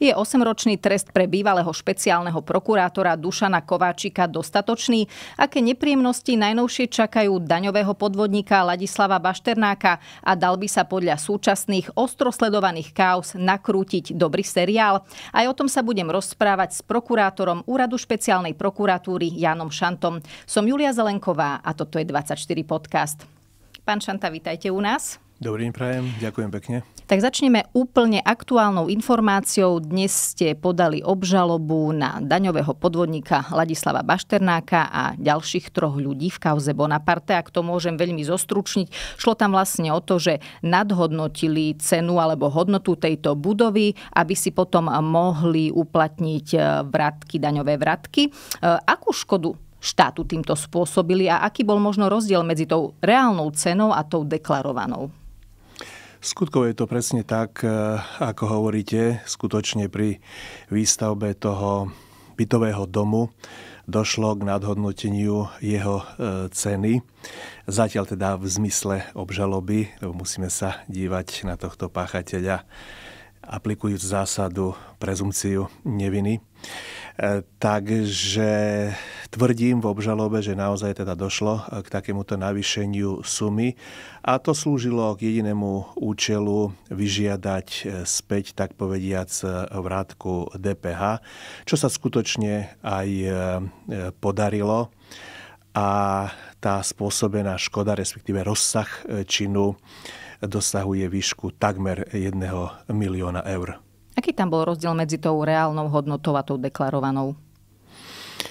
Je 8-ročný trest pre bývalého špeciálneho prokurátora Dušana Kováčika dostatočný? Aké nepríjemnosti najnovšie čakajú daňového podvodníka Ladislava Bašternáka a dal by sa podľa súčasných ostrosledovaných kaos nakrútiť dobrý seriál? Aj o tom sa budem rozprávať s prokurátorom Úradu špeciálnej prokuratúry Jánom Šantom. Som Julia Zelenková a toto je 24 podcast. Pán Šanta, vítajte u nás. Dobrý deň, prajem. Ďakujem pekne. Tak začneme úplne aktuálnou informáciou. Dnes ste podali obžalobu na daňového podvodníka Ladislava Bašternáka a ďalších troch ľudí v kauze Bonaparte. Ak to môžem veľmi zostručniť, šlo tam vlastne o to, že nadhodnotili cenu alebo hodnotu tejto budovy, aby si potom mohli uplatniť e, vratky, daňové vratky. E, akú škodu štátu týmto spôsobili a aký bol možno rozdiel medzi tou reálnou cenou a tou deklarovanou? Skutkovo je to presne tak, eh, ako hovoríte, skutočne pri výstavbe toho bytového domu došlo k nadhodnoteniu jeho eh, ceny. Zatiaľ teda v zmysle obžaloby, lebo musíme sa dívať na tohto páchateľa aplikujúc zásadu prezumciu neviny. Takže tvrdím v obžalobe, že naozaj teda došlo e, k takémuto navýšeniu sumy a to slúžilo k jedinému účelu vyžiadať e, späť, tak povediac, e, vrátku DPH, čo sa skutočne aj podarilo a tá spôsobená škoda, respektíve rozsah činu, dosahuje výšku takmer 1 milióna eur. Aký tam bol rozdiel medzi tou reálnou hodnotou a tou deklarovanou?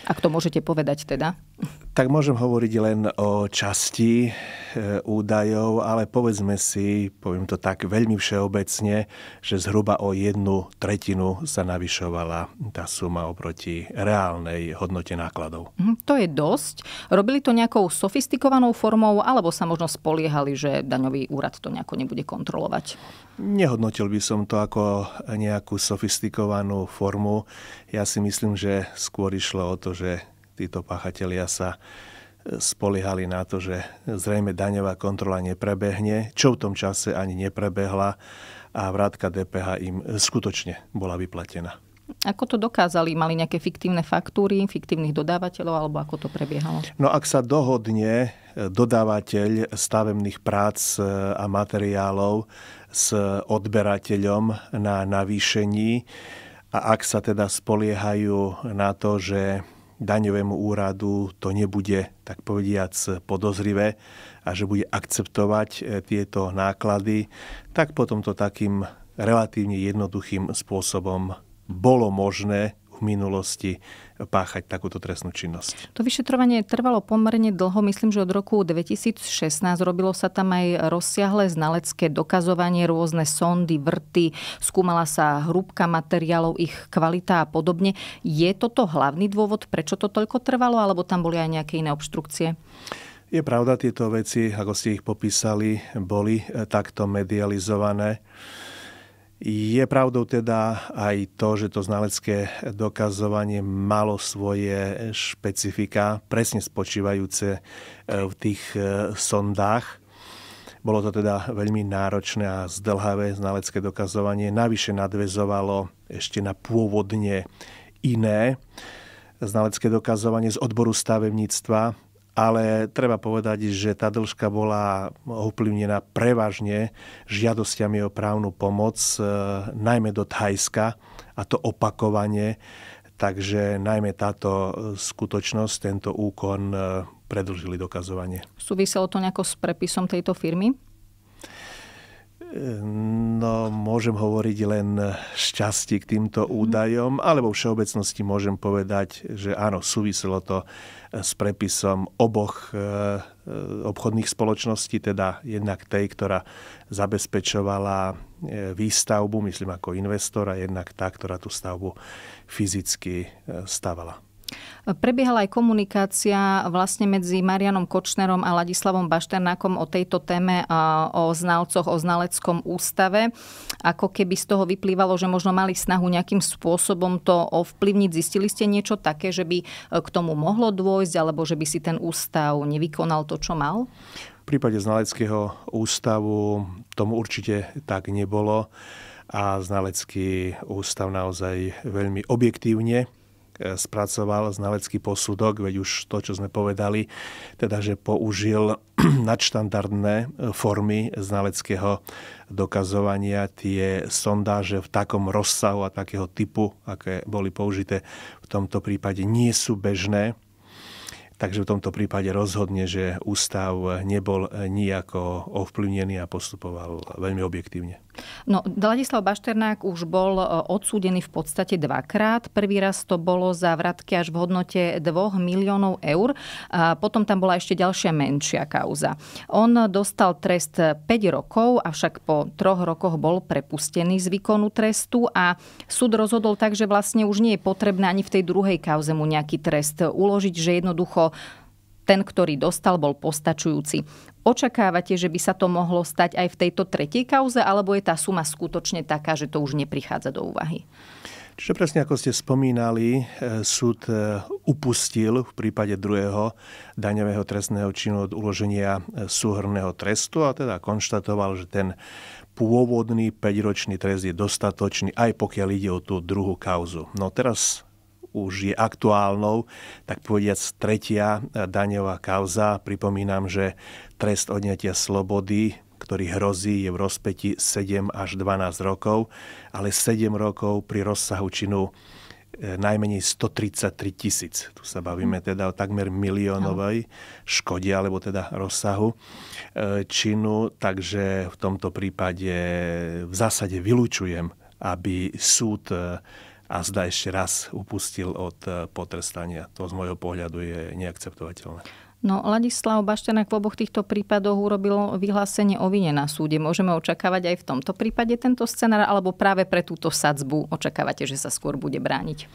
Ak to môžete povedať teda tak môžem hovoriť len o časti e, údajov, ale povedzme si, poviem to tak veľmi všeobecne, že zhruba o jednu tretinu sa navyšovala tá suma oproti reálnej hodnote nákladov. Mhm, to je dosť. Robili to nejakou sofistikovanou formou, alebo sa možno spoliehali, že daňový úrad to nejako nebude kontrolovať? Nehodnotil by som to ako nejakú sofistikovanú formu. Ja si myslím, že skôr išlo o to, že títo páchatelia sa e, spoliehali na to, že zrejme daňová kontrola neprebehne, čo v tom čase ani neprebehla a vrátka DPH im e, skutočne bola vyplatená. Ako to dokázali? Mali nejaké fiktívne faktúry, fiktívnych dodávateľov, alebo ako to prebiehalo? No ak sa dohodne e, dodávateľ stavebných prác a materiálov s odberateľom na navýšení a ak sa teda spoliehajú na to, že daňovému úradu to nebude, tak povediac, podozrivé a že bude akceptovať e, tieto náklady, tak potom to takým relatívne jednoduchým spôsobom bolo možné v minulosti páchať takúto trestnú činnosť. To vyšetrovanie trvalo pomerne dlho, myslím, že od roku 2016. Robilo sa tam aj rozsiahle znalecké dokazovanie, rôzne sondy, vrty, skúmala sa hrúbka materiálov, ich kvalita a podobne. Je toto hlavný dôvod, prečo to toľko trvalo, alebo tam boli aj nejaké iné obštrukcie? Je pravda, tieto veci, ako ste ich popísali, boli eh, takto medializované. Je pravdou teda aj to, že to znalecké dokazovanie malo svoje špecifika, presne spočívajúce e, v tých e, sondách. Bolo to teda veľmi náročné a zdlhavé znalecké dokazovanie. Navyše nadvezovalo ešte na pôvodne iné znalecké dokazovanie z odboru stavebníctva, ale treba povedať, že tá dĺžka bola ovplyvnená prevažne žiadosťami o právnu pomoc, e, najmä do Thajska a to opakovanie. Takže najmä táto e, skutočnosť, tento úkon e, predlžili dokazovanie. Súviselo to nejako s prepisom tejto firmy? No, môžem hovoriť len šťastie k týmto údajom, alebo v všeobecnosti môžem povedať, že áno, súviselo to s prepisom oboch e, e, obchodných spoločností, teda jednak tej, ktorá zabezpečovala e, výstavbu, myslím ako investora, jednak tá, ktorá tú stavbu fyzicky stavala. Prebiehala aj komunikácia vlastne medzi Marianom Kočnerom a Ladislavom Bašternákom o tejto téme, o znalcoch, o znaleckom ústave. Ako keby z toho vyplývalo, že možno mali snahu nejakým spôsobom to ovplyvniť. Zistili ste niečo také, že by eh, k tomu mohlo dôjsť, alebo že by si ten ústav nevykonal to, čo mal? V prípade Znaleckého ústavu tomu určite tak nebolo a Znalecký ústav naozaj veľmi objektívne E, spracoval znalecký posudok, veď už to, čo sme povedali, teda, že použil nadštandardné e, formy znaleckého dokazovania, tie sondáže v takom rozsahu a takého typu, aké boli použité v tomto prípade, nie sú bežné. Takže v tomto prípade rozhodne, že ústav nebol nejako ovplyvnený a postupoval veľmi objektívne. No, Ladislav Bašternák už bol e, odsúdený v podstate dvakrát. Prvý raz to bolo za vratky až v hodnote 2 miliónov eur. A potom tam bola ešte ďalšia menšia kauza. On dostal trest 5 rokov, avšak po troch rokoch bol prepustený z výkonu trestu a súd rozhodol tak, že vlastne už nie je potrebné ani v tej druhej kauze mu nejaký trest uložiť, že jednoducho ten, ktorý dostal, bol postačujúci. Očakávate, že by sa to mohlo stať aj v tejto tretej kauze, alebo je tá suma skutočne taká, že to už neprichádza do úvahy? Čiže presne ako ste spomínali, e, súd e, upustil v prípade druhého daňového trestného činu od uloženia e, súhrného trestu a teda konštatoval, že ten pôvodný 5-ročný trest je dostatočný, aj pokiaľ ide o tú druhú kauzu. No teraz už je aktuálnou, tak povediac tretia eh, daňová kauza. Pripomínam, že trest odňatia slobody ktorý hrozí, je v rozpeti 7 až 12 rokov, ale 7 rokov pri rozsahu činu eh, najmenej 133 tisíc. Tu sa bavíme hm. teda o takmer miliónovej škode, alebo teda rozsahu eh, činu, takže v tomto prípade v zásade vylúčujem, aby súd a zda ešte raz upustil od eh, potrestania. To z môjho pohľadu je neakceptovateľné. No, Ladislav Bašternák v oboch týchto prípadoch urobil vyhlásenie o vine na súde. Môžeme očakávať aj v tomto prípade tento scenár, alebo práve pre túto sadzbu očakávate, že sa skôr bude brániť?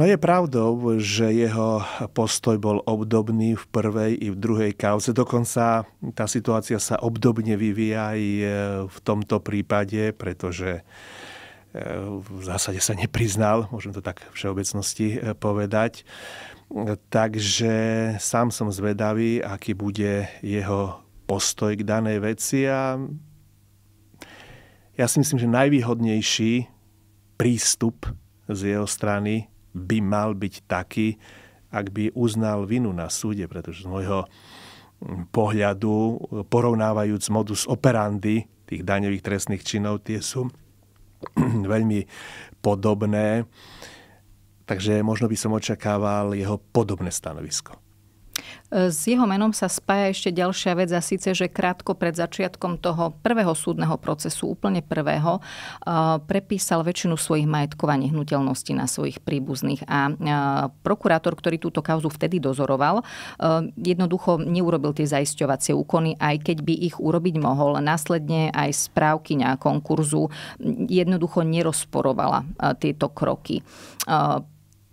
No je pravdou, že jeho postoj bol obdobný v prvej i v druhej kauze. Dokonca tá situácia sa obdobne vyvíja aj eh, v tomto prípade, pretože v zásade sa nepriznal, môžem to tak všeobecnosti e, povedať. Takže sám som zvedavý, aký bude jeho postoj k danej veci a ja si myslím, že najvýhodnejší prístup z jeho strany by mal byť taký, ak by uznal vinu na súde, pretože z môjho pohľadu, porovnávajúc modus operandi tých daňových trestných činov, tie sú veľmi podobné. Takže možno by som očakával jeho podobné stanovisko. E, s jeho menom sa spája ešte ďalšia vec a síce, že krátko pred začiatkom toho prvého súdneho procesu, úplne prvého, e, prepísal väčšinu svojich majetkov a nehnuteľností na svojich príbuzných. A e, prokurátor, ktorý túto kauzu vtedy dozoroval, jednoducho neurobil tie zaisťovacie úkony, aj keď by ich urobiť mohol. Následne aj správky na konkurzu jednoducho nerozporovala tieto kroky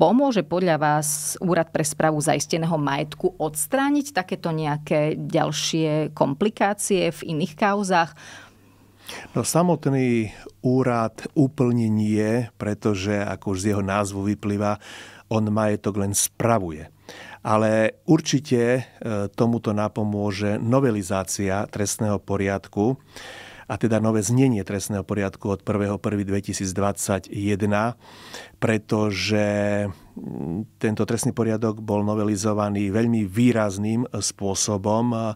Pomôže podľa vás Úrad pre spravu zaisteného majetku odstrániť takéto nejaké ďalšie komplikácie v iných kauzách? No samotný úrad úplne nie, pretože ako už z jeho názvu vyplýva, on majetok len spravuje. Ale určite e, tomuto napomôže novelizácia trestného poriadku, a teda nové znenie trestného poriadku od 1.1.2021, pretože mm, tento trestný poriadok bol novelizovaný veľmi výrazným spôsobom.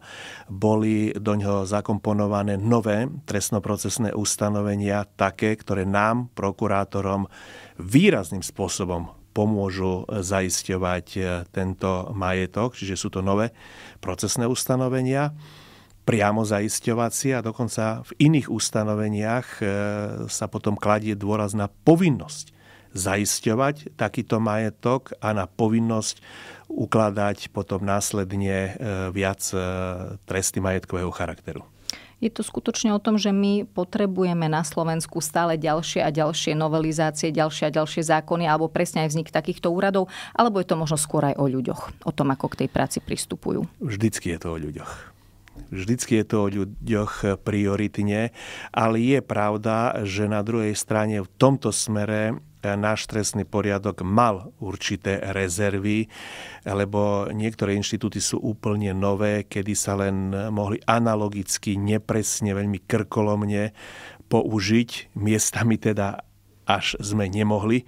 Boli do ňoho zakomponované nové trestnoprocesné ustanovenia, také, ktoré nám, prokurátorom, výrazným spôsobom pomôžu zaisťovať eh, tento majetok, čiže sú to nové procesné ustanovenia priamo zaisťovacie a dokonca v iných ustanoveniach e, sa potom kladie dôraz na povinnosť zaisťovať takýto majetok a na povinnosť ukladať potom následne e, viac e, tresty majetkového charakteru. Je to skutočne o tom, že my potrebujeme na Slovensku stále ďalšie a ďalšie novelizácie, ďalšie a ďalšie zákony, alebo presne aj vznik takýchto úradov, alebo je to možno skôr aj o ľuďoch, o tom, ako k tej práci pristupujú. Vždycky je to o ľuďoch. Vždycky je to o ľuďoch prioritne, ale je pravda, že na druhej strane v tomto smere e, náš trestný poriadok mal určité rezervy, lebo niektoré inštitúty sú úplne nové, kedy sa len mohli analogicky, nepresne, veľmi krkolomne použiť, miestami teda až sme nemohli e,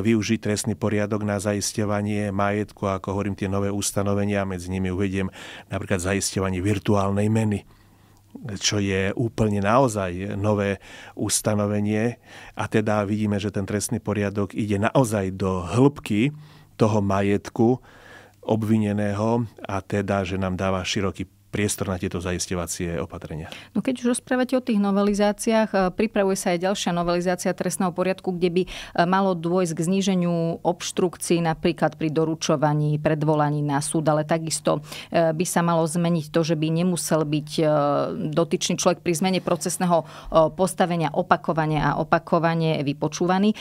využiť trestný poriadok na zaisťovanie majetku, ako hovorím, tie nové ustanovenia, medzi nimi uvediem napríklad zaistovanie virtuálnej meny čo je úplne naozaj nové ustanovenie a teda vidíme, že ten trestný poriadok ide naozaj do hĺbky toho majetku obvineného a teda, že nám dáva široký priestor na tieto zaistevacie opatrenia. No keď už rozprávate o tých novelizáciách, eh, pripravuje sa aj ďalšia novelizácia trestného poriadku, kde by eh, malo dôjsť k zníženiu obštrukcií napríklad pri doručovaní, predvolaní na súd, ale takisto eh, by sa malo zmeniť to, že by nemusel byť dotyčný človek pri zmene procesného postavenia opakovane a opakovane vypočúvaný.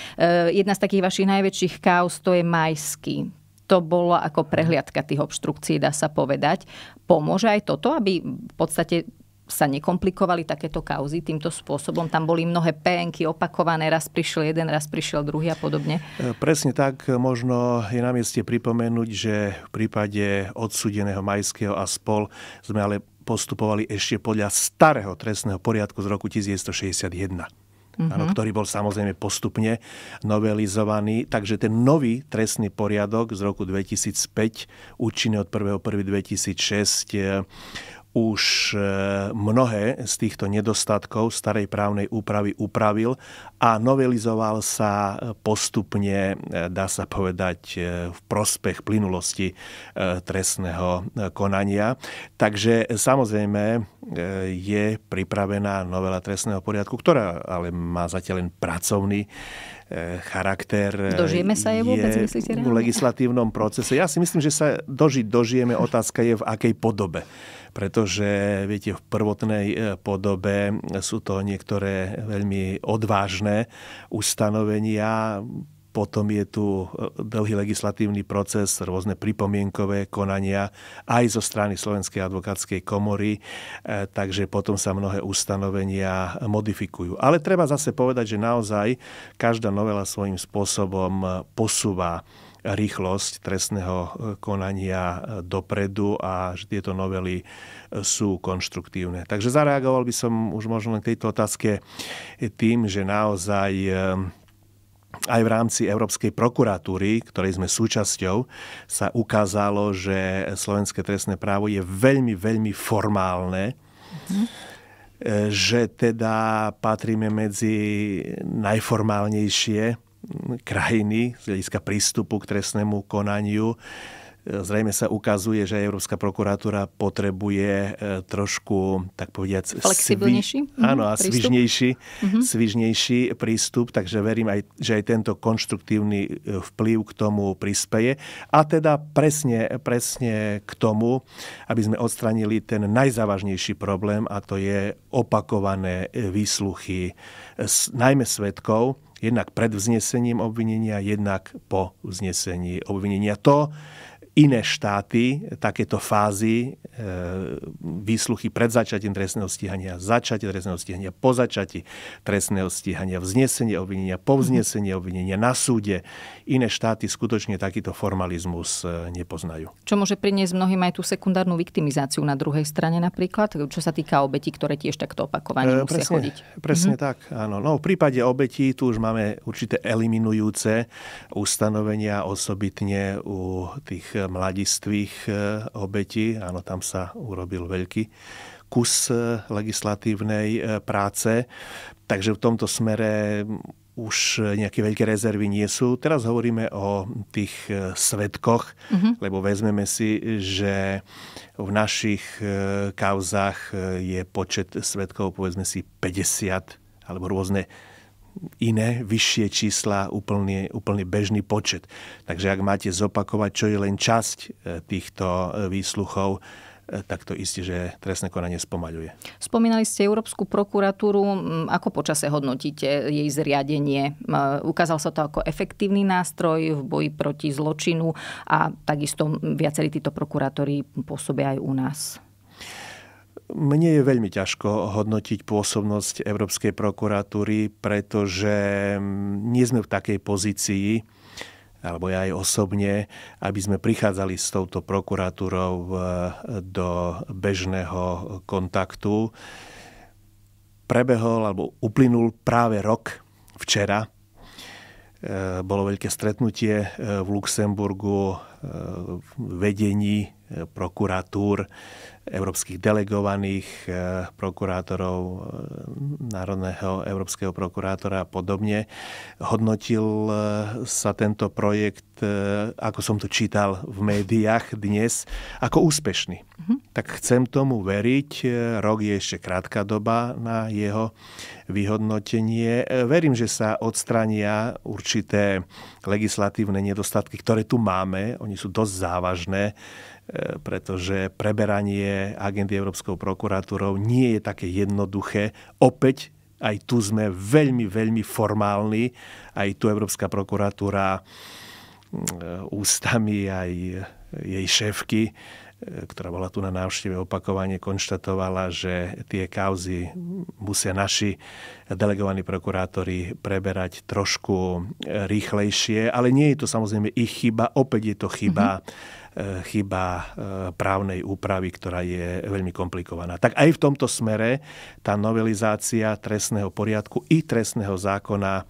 Jedna z takých vašich najväčších kaos to je majský to bolo ako prehliadka tých obštrukcií, dá sa povedať. Pomôže aj toto, aby v podstate sa nekomplikovali takéto kauzy týmto spôsobom? Tam boli mnohé PNky opakované, raz prišiel jeden, raz prišiel druhý a podobne. E, presne tak, možno je na mieste pripomenúť, že v prípade odsudeného Majského a spol sme ale postupovali ešte podľa starého trestného poriadku z roku 1961 mm-hmm. ano, ktorý bol samozrejme postupne novelizovaný. Takže ten nový trestný poriadok z roku 2005, účinný od 1.1.2006, už e, mnohé z týchto nedostatkov starej právnej úpravy upravil a novelizoval sa postupne, e, dá sa povedať, e, v prospech plynulosti trestného konania. Takže samozrejme je pripravená novela trestného poriadku, ktorá ale má zatiaľ len pracovný charakter. Dožijeme sa je vôbec, je myslíte? V legislatívnom procese. Ja si myslím, že sa dožiť dožijeme. Otázka je, v akej podobe pretože viete, v prvotnej e, podobe sú to niektoré veľmi odvážne ustanovenia, potom je tu e, dlhý legislatívny proces, rôzne pripomienkové konania aj zo strany Slovenskej advokátskej komory, e, takže potom sa mnohé ustanovenia modifikujú. Ale treba zase povedať, že naozaj každá novela svojím spôsobom posúva rýchlosť trestného e, konania e, dopredu a že tieto novely e, sú konštruktívne. Takže zareagoval by som už možno len k tejto otázke tým, že naozaj aj v rámci Európskej prokuratúry, ktorej sme súčasťou, sa ukázalo, že slovenské trestné právo je veľmi, veľmi formálne. Mm-hmm že teda patríme medzi najformálnejšie krajiny z hľadiska prístupu k trestnému konaniu. Zrejme sa ukazuje, že Európska prokuratúra potrebuje e, trošku, tak povediať, flexibilnejší svi, mhm, áno, a prístup. svižnejší, mm-hmm. svižnejší prístup, takže verím, aj, že aj tento konštruktívny e, vplyv k tomu prispeje. A teda presne, presne k tomu, aby sme odstranili ten najzávažnejší problém, a to je opakované e, výsluchy, najmä svetkov, jednak pred vznesením obvinenia, jednak po vznesení obvinenia. To iné štáty takéto fázy e, výsluchy pred začatím trestného stíhania, začatie trestného stíhania, po začati trestného stíhania, vznesenie obvinenia, po mhm. vznesenie obvinenia na súde. Iné štáty skutočne takýto formalizmus e, nepoznajú. Čo môže priniesť mnohým aj tú sekundárnu viktimizáciu na druhej strane napríklad, čo sa týka obetí, ktoré tiež takto opakovane e, musia presne, chodiť. Presne mm-hmm. tak, áno. No, v prípade obetí tu už máme určité eliminujúce ustanovenia, osobitne u tých e, mladistvých e, obetí. Áno, tam sa urobil veľký kus e, legislatívnej e, práce. Takže v tomto smere už nejaké veľké rezervy nie sú. Teraz hovoríme o tých svetkoch, mm-hmm. lebo vezmeme si, že v našich kauzách je počet svetkov povedzme si 50 alebo rôzne iné, vyššie čísla, úplne, úplne bežný počet. Takže ak máte zopakovať, čo je len časť e, týchto e, výsluchov, e, tak to isté, že trestné konanie spomaľuje. Spomínali ste Európsku prokuratúru. Ako počase hodnotíte jej zriadenie? Ukázal sa to ako efektívny nástroj v boji proti zločinu a takisto viacerí títo prokurátori pôsobia aj u nás. Mne je veľmi ťažko hodnotiť pôsobnosť Európskej prokuratúry, pretože nie sme v takej pozícii, alebo ja aj osobne, aby sme prichádzali s touto prokuratúrou eh, do bežného kontaktu. Prebehol alebo uplynul práve rok včera. Eh, bolo veľké stretnutie eh, v Luxemburgu vedení prokuratúr, európskych delegovaných eh, prokurátorov, eh, Národného európskeho prokurátora a podobne. Hodnotil eh, sa tento projekt, ako som to čítal v médiách dnes, ako úspešný. Mm-hmm. Tak chcem tomu veriť. Rok je ešte krátka doba na jeho vyhodnotenie. Verím, že sa odstrania určité legislatívne nedostatky, ktoré tu máme. Oni sú dosť závažné E, pretože preberanie agendy Európskou prokuratúrou nie je také jednoduché. Opäť aj tu sme veľmi, veľmi formálni. Aj tu Európska prokuratúra e, ústami aj jej šéfky e, ktorá bola tu na návšteve, opakovane konštatovala, že tie kauzy musia naši delegovaní prokurátori preberať trošku rýchlejšie, ale nie je to samozrejme ich chyba, opäť je to chyba mm-hmm E, chyba e, právnej úpravy, ktorá je veľmi komplikovaná. Tak aj v tomto smere tá novelizácia trestného poriadku i trestného zákona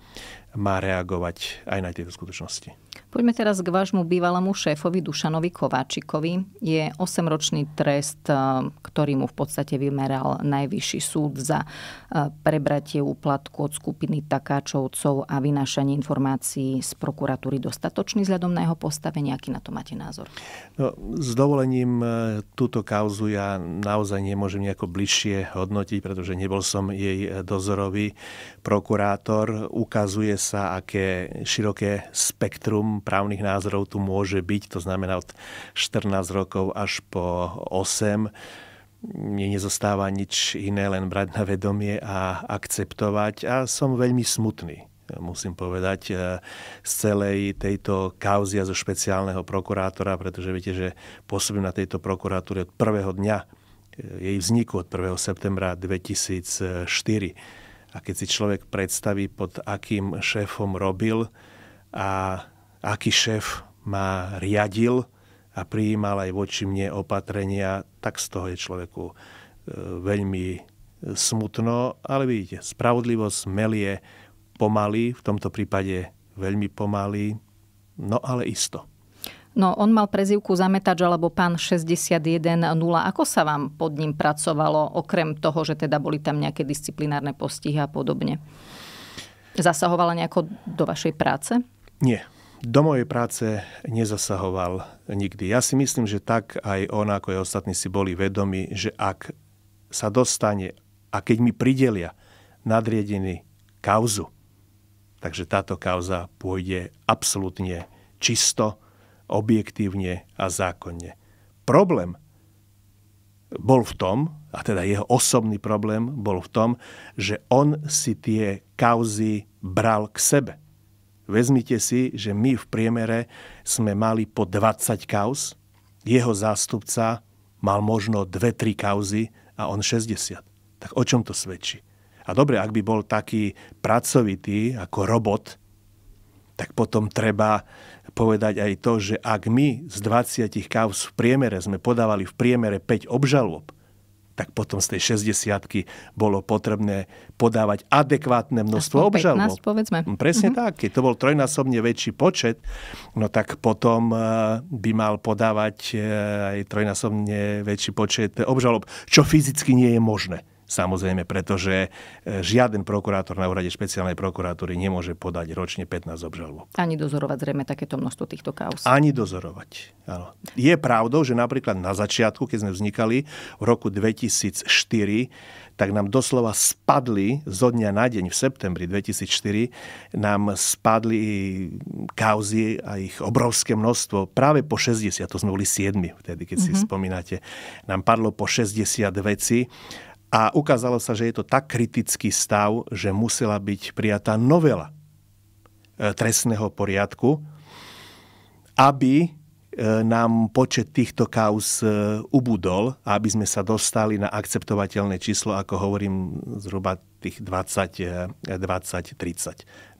má reagovať aj na tieto skutočnosti. Poďme teraz k vášmu bývalému šéfovi Dušanovi Kováčikovi. Je 8-ročný trest, e, ktorý mu v podstate vymeral najvyšší súd za e, prebratie úplatku od skupiny takáčovcov a vynášanie informácií z prokuratúry dostatočný vzhľadom na jeho postavenie. Aký na to máte názor? No, s dovolením e, túto kauzu ja naozaj nemôžem nejako bližšie hodnotiť, pretože nebol som jej dozorový prokurátor. Ukazuje sa, aké široké spektrum právnych názorov tu môže byť, to znamená od 14 rokov až po 8 mne nezostáva nič iné, len brať na vedomie a akceptovať. A som veľmi smutný, musím povedať, e, z celej tejto kauzy a zo špeciálneho prokurátora, pretože viete, že pôsobím na tejto prokuratúre od prvého dňa e, jej vzniku, od 1. septembra 2004. A keď si človek predstaví, pod akým šéfom robil a aký šéf ma riadil a prijímal aj voči mne opatrenia, tak z toho je človeku e, veľmi smutno, ale vidíte, spravodlivosť melie pomaly, v tomto prípade veľmi pomaly, no ale isto. No, on mal prezivku zametač alebo pán 61.0. Ako sa vám pod ním pracovalo, okrem toho, že teda boli tam nejaké disciplinárne postihy a podobne? Zasahovala nejako do vašej práce? Nie, do mojej práce nezasahoval nikdy. Ja si myslím, že tak aj on, ako aj ostatní si boli vedomi, že ak sa dostane a keď mi pridelia nadriedený kauzu, takže táto kauza pôjde absolútne čisto, objektívne a zákonne. Problém bol v tom, a teda jeho osobný problém bol v tom, že on si tie kauzy bral k sebe Vezmite si, že my v priemere sme mali po 20 kauz, jeho zástupca mal možno 2-3 kauzy a on 60. Tak o čom to svedčí? A dobre, ak by bol taký pracovitý ako robot, tak potom treba povedať aj to, že ak my z 20 kauz v priemere sme podávali v priemere 5 obžalob, tak potom z tej 60 bolo potrebné podávať adekvátne množstvo obžalov. povedzme. Mm, presne mm-hmm. tak. Keď to bol trojnásobne väčší počet, no tak potom eh, by mal podávať eh, aj trojnásobne väčší počet obžalob, čo fyzicky nie je možné. Samozrejme, pretože e, žiaden prokurátor na úrade špeciálnej prokuratúry nemôže podať ročne 15 obžalob. Ani dozorovať zrejme takéto množstvo týchto kaos. Ani dozorovať. Áno. Je pravdou, že napríklad na začiatku, keď sme vznikali v roku 2004, tak nám doslova spadli zo dňa na deň v septembri 2004, nám spadli kauzy a ich obrovské množstvo. Práve po 60, to sme boli 7 vtedy, keď mm-hmm. si mhm. spomínate, nám padlo po 60 veci a ukázalo sa, že je to tak kritický stav, že musela byť prijatá novela e, trestného poriadku, aby e, nám počet týchto kaus e, ubudol, aby sme sa dostali na akceptovateľné číslo, ako hovorím, zhruba tých 20-30.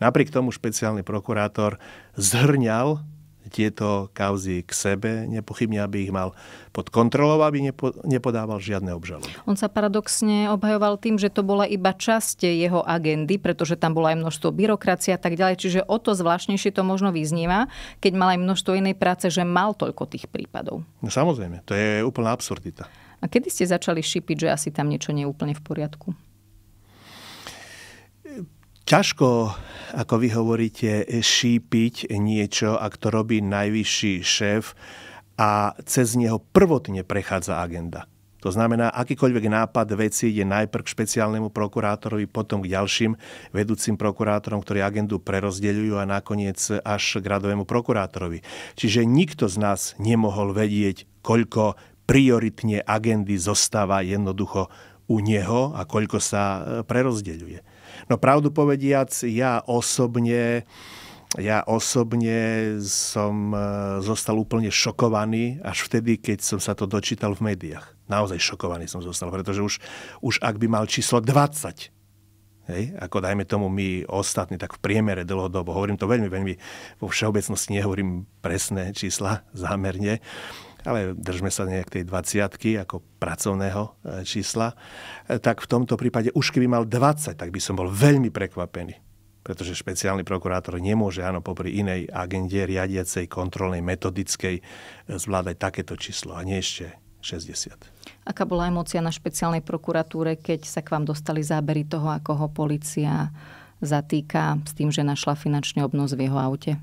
Napriek tomu špeciálny prokurátor zhrňal tieto kauzy k sebe, nepochybne, aby ich mal pod kontrolou, aby nepo, nepodával žiadne obžaloby. On sa paradoxne obhajoval tým, že to bola iba časť jeho agendy, pretože tam bola aj množstvo byrokracie a tak ďalej, čiže o to zvláštnejšie to možno vyznieva, keď mal aj množstvo inej práce, že mal toľko tých prípadov. No samozrejme, to je úplná absurdita. A kedy ste začali šipiť, že asi tam niečo nie je úplne v poriadku? Ťažko, ako vy hovoríte, šípiť niečo, ak to robí najvyšší šéf a cez neho prvotne prechádza agenda. To znamená, akýkoľvek nápad veci ide najprv k špeciálnemu prokurátorovi, potom k ďalším vedúcim prokurátorom, ktorí agendu prerozdeľujú a nakoniec až k radovému prokurátorovi. Čiže nikto z nás nemohol vedieť, koľko prioritne agendy zostáva jednoducho u neho a koľko sa e, prerozdeľuje. No pravdu povediac, ja osobne ja osobne som e, zostal úplne šokovaný až vtedy, keď som sa to dočítal v médiách. Naozaj šokovaný som zostal, pretože už, už ak by mal číslo 20, hej, ako dajme tomu my ostatní, tak v priemere dlhodobo, hovorím to veľmi, veľmi vo všeobecnosti, nehovorím presné čísla zámerne, ale držme sa nejak tej 20 ako pracovného e, čísla, e, tak v tomto prípade už keby mal 20, tak by som bol veľmi prekvapený. Pretože špeciálny prokurátor nemôže, áno, popri inej agende riadiacej, kontrolnej, metodickej e, zvládať takéto číslo a nie ešte 60. Aká bola emocia na špeciálnej prokuratúre, keď sa k vám dostali zábery toho, ako ho policia zatýka s tým, že našla finančný obnos v jeho aute?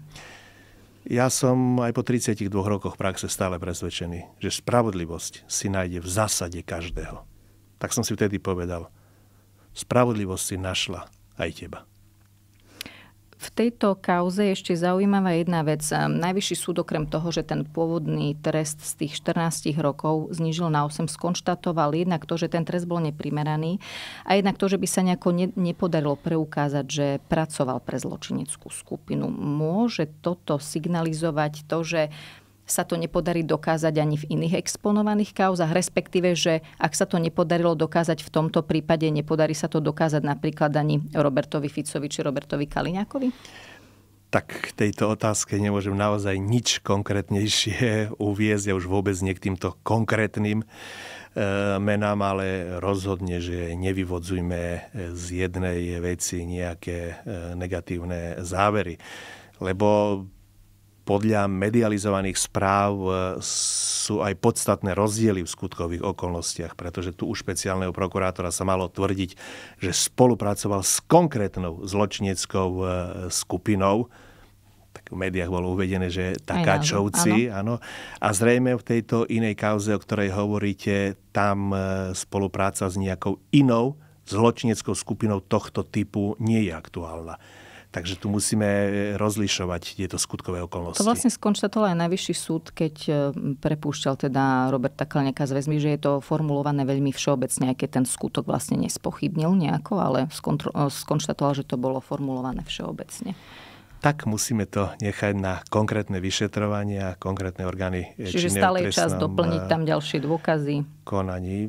ja som aj po 32 rokoch praxe stále presvedčený, že spravodlivosť si nájde v zásade každého. Tak som si vtedy povedal, spravodlivosť si našla aj teba. V tejto kauze je ešte zaujímavá jedna vec. Ehm, Najvyšší súd okrem toho, že ten pôvodný trest z tých 14 rokov znížil na 8, skonštatoval jednak to, že ten trest bol neprimeraný a jednak to, že by sa nejako ne, nepodarilo preukázať, že pracoval pre zločineckú skupinu. Môže toto signalizovať to, že sa to nepodarí dokázať ani v iných exponovaných kauzach, respektíve, že ak sa to nepodarilo dokázať v tomto prípade, nepodarí sa to dokázať napríklad ani Robertovi Ficovi či Robertovi Kaliňákovi? tak k tejto otázke nemôžem naozaj nič konkrétnejšie uviezť, ja už vôbec nie k týmto konkrétnym e, menám, ale rozhodne, že nevyvodzujme e, z jednej veci nejaké e, negatívne závery. Lebo podľa medializovaných správ e, sú aj podstatné rozdiely v skutkových okolnostiach, pretože tu u špeciálneho prokurátora sa malo tvrdiť, že spolupracoval s konkrétnou zločineckou e, skupinou, tak v médiách bolo uvedené, že takáčovci, áno. áno. A zrejme v tejto inej kauze, o ktorej hovoríte, tam e, spolupráca s nejakou inou zločineckou skupinou tohto typu nie je aktuálna. Takže tu musíme e, rozlišovať tieto skutkové okolnosti. To vlastne skonštatoval aj najvyšší súd, keď e, prepúšťal teda Roberta Kalneka z väzmy, že je to formulované veľmi všeobecne, aj keď ten skutok vlastne nespochybnil nejako, ale e, skonštatoval, že to bolo formulované všeobecne tak musíme to nechať na konkrétne vyšetrovanie a konkrétne orgány. Eh, Čiže stále je čas doplniť eh, tam ďalšie dôkazy. Konaní.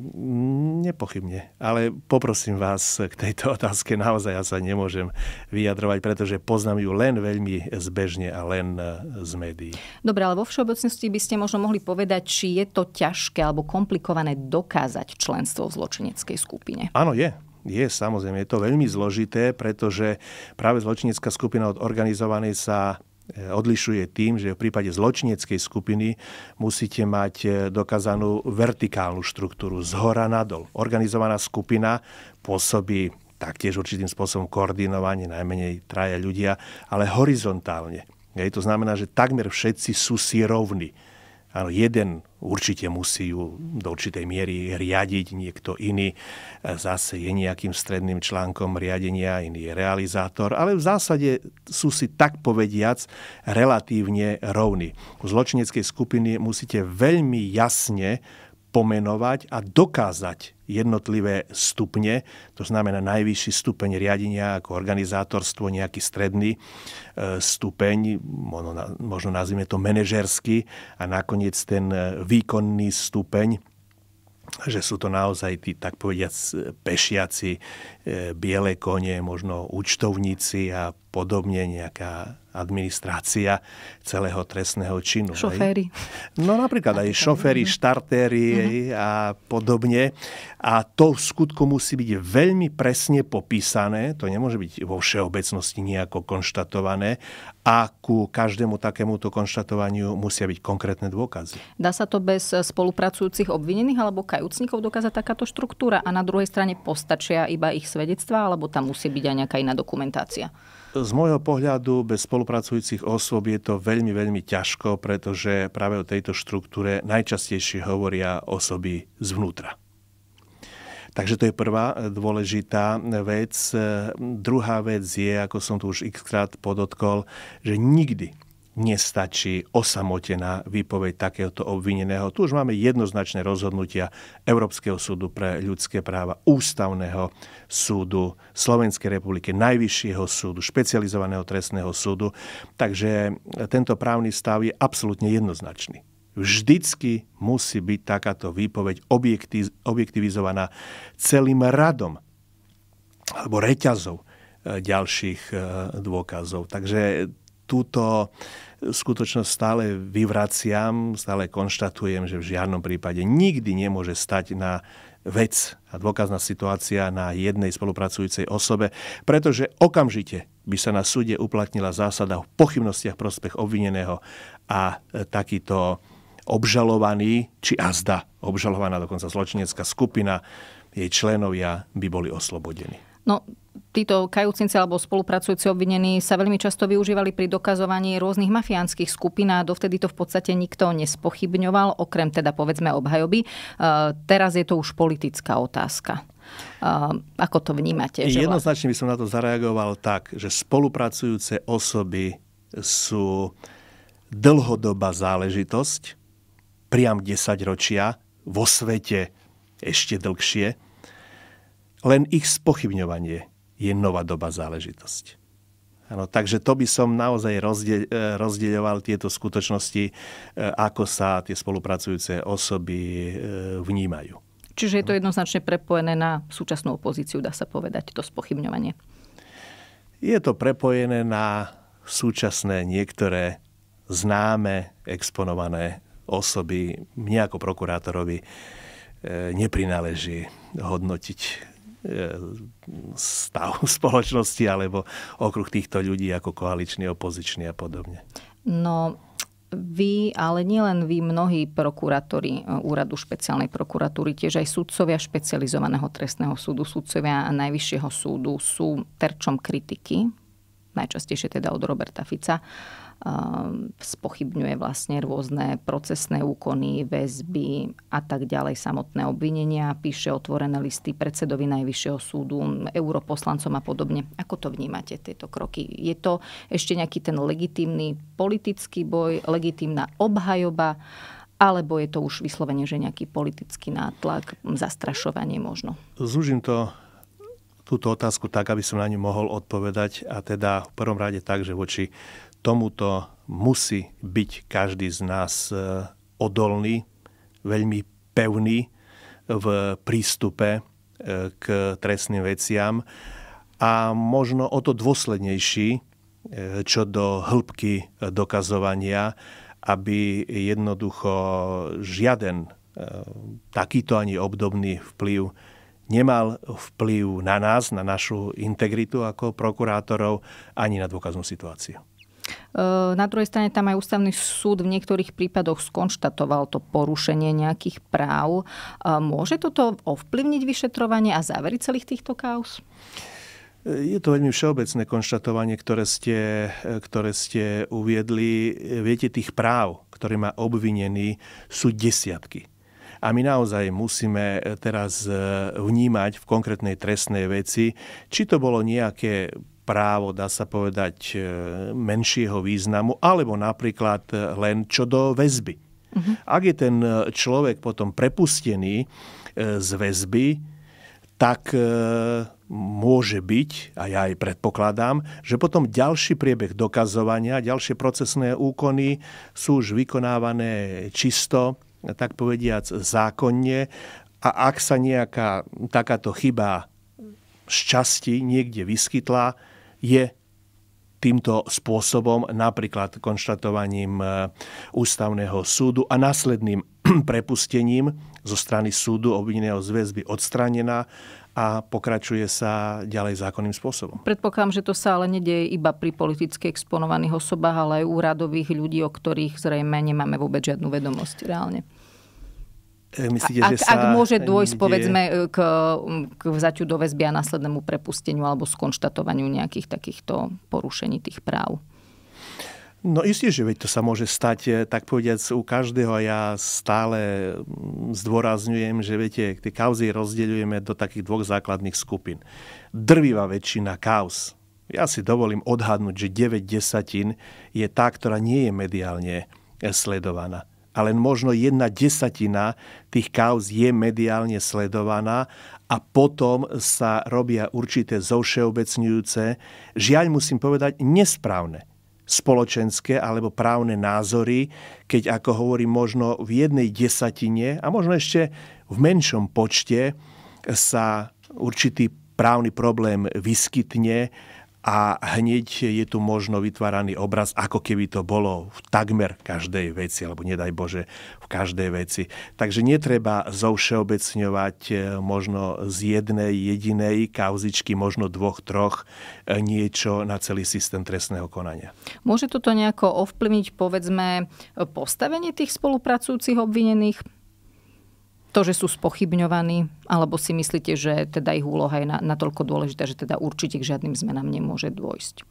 Nepochybne. Ale poprosím vás k tejto otázke. Naozaj ja sa nemôžem vyjadrovať, pretože poznám ju len veľmi zbežne a len eh, z médií. Dobre, ale vo všeobecnosti by ste možno mohli povedať, či je to ťažké alebo komplikované dokázať členstvo v zločineckej skupine. Áno, je. Je, samozrejme, je to veľmi zložité, pretože práve zločinecká skupina od organizovanej sa e, odlišuje tým, že v prípade zločineckej skupiny musíte mať e, dokázanú vertikálnu štruktúru z hora nadol. Organizovaná skupina pôsobí taktiež určitým spôsobom koordinovanie, najmenej traja ľudia, ale horizontálne. Je, to znamená, že takmer všetci sú si rovní Áno, jeden určite musí ju do určitej miery riadiť, niekto iný zase je nejakým stredným článkom riadenia, iný je realizátor, ale v zásade sú si tak povediac relatívne rovní. U zločineckej skupiny musíte veľmi jasne pomenovať a dokázať jednotlivé stupne, to znamená najvyšší stupeň riadenia ako organizátorstvo, nejaký stredný e, stupeň, možno nazvime to manažersky a nakoniec ten e, výkonný stupeň, že sú to naozaj tí, tak povediať, pešiaci, E, biele kone, možno účtovníci a podobne nejaká administrácia celého trestného činu. Šoféry. Hej? No napríklad aj šoféry, no. štartéry mm-hmm. a podobne. A to v skutku musí byť veľmi presne popísané, to nemôže byť vo všeobecnosti nejako konštatované a ku každému takémuto konštatovaniu musia byť konkrétne dôkazy. Dá sa to bez spolupracujúcich obvinených alebo kajúcnikov dokázať takáto štruktúra a na druhej strane postačia iba ich svedectva, alebo tam musí byť aj nejaká iná dokumentácia? Z môjho pohľadu bez spolupracujúcich osôb je to veľmi, veľmi ťažko, pretože práve o tejto štruktúre najčastejšie hovoria osoby zvnútra. Takže to je prvá e, dôležitá e, vec. E, druhá vec je, ako som tu už xkrát podotkol, že nikdy nestačí osamotená výpoveď takéhoto obvineného. Tu už máme jednoznačné rozhodnutia Európskeho súdu pre ľudské práva, Ústavného súdu Slovenskej republiky, Najvyššieho súdu, Špecializovaného trestného súdu. Takže tento právny stav je absolútne jednoznačný. Vždycky musí byť takáto výpoveď objektivizovaná celým radom alebo reťazov e, ďalších e, dôkazov. Takže túto skutočnosť stále vyvraciam, stále konštatujem, že v žiadnom prípade nikdy nemôže stať na vec a dôkazná situácia na jednej spolupracujúcej osobe, pretože okamžite by sa na súde uplatnila zásada o pochybnostiach prospech obvineného a e, takýto obžalovaný, či azda obžalovaná dokonca zločinecká skupina, jej členovia by boli oslobodení. No, títo kajúcinci alebo spolupracujúci obvinení sa veľmi často využívali pri dokazovaní rôznych mafiánskych skupín a dovtedy to v podstate nikto nespochybňoval, okrem teda povedzme obhajoby. E, teraz je to už politická otázka. E, ako to vnímate? Že Jednoznačne vlastne? by som na to zareagoval tak, že spolupracujúce osoby sú dlhodobá záležitosť, priam 10 ročia, vo svete ešte dlhšie, len ich spochybňovanie je nová doba záležitosť. Ano, takže to by som naozaj rozde, e, rozdeľoval tieto skutočnosti, e, ako sa tie spolupracujúce osoby e, vnímajú. Čiže je to jednoznačne prepojené na súčasnú opozíciu, dá sa povedať, to spochybňovanie. Je to prepojené na súčasné niektoré známe, exponované osoby. Mne ako prokurátorovi neprináleží hodnotiť E, stav spoločnosti alebo okruh týchto ľudí ako koaliční, opoziční a podobne? No, vy, ale nielen vy, mnohí prokurátori e, úradu špeciálnej prokuratúry, tiež aj sudcovia špecializovaného trestného súdu, sudcovia Najvyššieho súdu sú terčom kritiky, najčastejšie teda od Roberta Fica Ehm, spochybňuje vlastne rôzne procesné úkony, väzby a tak ďalej, samotné obvinenia, píše otvorené listy predsedovi Najvyššieho súdu, europoslancom a podobne. Ako to vnímate, tieto kroky? Je to ešte nejaký ten legitímny politický boj, legitímna obhajoba, alebo je to už vyslovene, že nejaký politický nátlak, zastrašovanie možno? Zúžim to túto otázku tak, aby som na ňu mohol odpovedať a teda v prvom rade tak, že voči tomuto musí byť každý z nás e, odolný, veľmi pevný v prístupe e, k trestným veciam a možno o to dôslednejší e, čo do hĺbky dokazovania, aby jednoducho žiaden takýto ani obdobný vplyv nemal vplyv na nás, na našu integritu ako prokurátorov, ani na dôkaznú situáciu. Ehm, na druhej strane tam aj ústavný súd v niektorých prípadoch skonštatoval to porušenie nejakých práv. Ehm, môže toto ovplyvniť vyšetrovanie a závery celých týchto kaos? Je to veľmi všeobecné konštatovanie, ktoré ste, ktoré ste uviedli. Viete, tých práv, ktoré má obvinený, sú desiatky. A my naozaj musíme teraz eh, vnímať v konkrétnej trestnej veci, či to bolo nejaké právo, dá sa povedať, e, menšieho významu, alebo napríklad e, len čo do väzby. Uh-huh. Ak je ten e, človek potom prepustený z väzby, tak môže byť, a ja aj predpokladám, že potom ďalší priebeh dokazovania, ďalšie procesné úkony sú už vykonávané čisto, tak povediac, zákonne a ak sa nejaká takáto chyba šťastí niekde vyskytla, je týmto spôsobom, napríklad konštatovaním e, ústavného súdu a následným prepustením zo strany súdu obvineného z väzby odstranená a pokračuje sa ďalej zákonným spôsobom. Predpokladám, že to sa ale nedeje iba pri politicky exponovaných osobách, ale aj úradových ľudí, o ktorých zrejme nemáme vôbec žiadnu vedomosť reálne. E, myslíte, ak, že sa ak môže dôjsť, povedzme, e, k, k vzaťu do väzby a následnému prepusteniu alebo skonštatovaniu nejakých takýchto porušení tých práv? No isté, že veď to sa môže stať, e, tak povediac, u každého. A ja stále zdôrazňujem, že viete, tie kauzy rozdeľujeme do takých dvoch základných skupín. Drvivá väčšina kauz, ja si dovolím odhadnúť, že 9 desatín je tá, ktorá nie je mediálne sledovaná a len možno jedna desatina tých kauz je mediálne sledovaná a potom sa robia určité zovšeobecňujúce, žiaľ musím povedať, nesprávne spoločenské alebo právne názory, keď ako hovorím možno v jednej desatine a možno ešte v menšom počte sa určitý právny problém vyskytne a hneď je tu možno vytváraný obraz, ako keby to bolo v takmer každej veci, alebo nedaj Bože, v každej veci. Takže netreba zovšeobecňovať e, možno z jednej jedinej kauzičky, možno dvoch, troch e, niečo na celý systém trestného konania. Môže toto nejako ovplyvniť, povedzme, e, postavenie tých spolupracujúcich obvinených? to, že sú spochybňovaní, alebo si myslíte, že teda ich úloha je natoľko dôležitá, že teda určite k žiadnym zmenám nemôže dôjsť?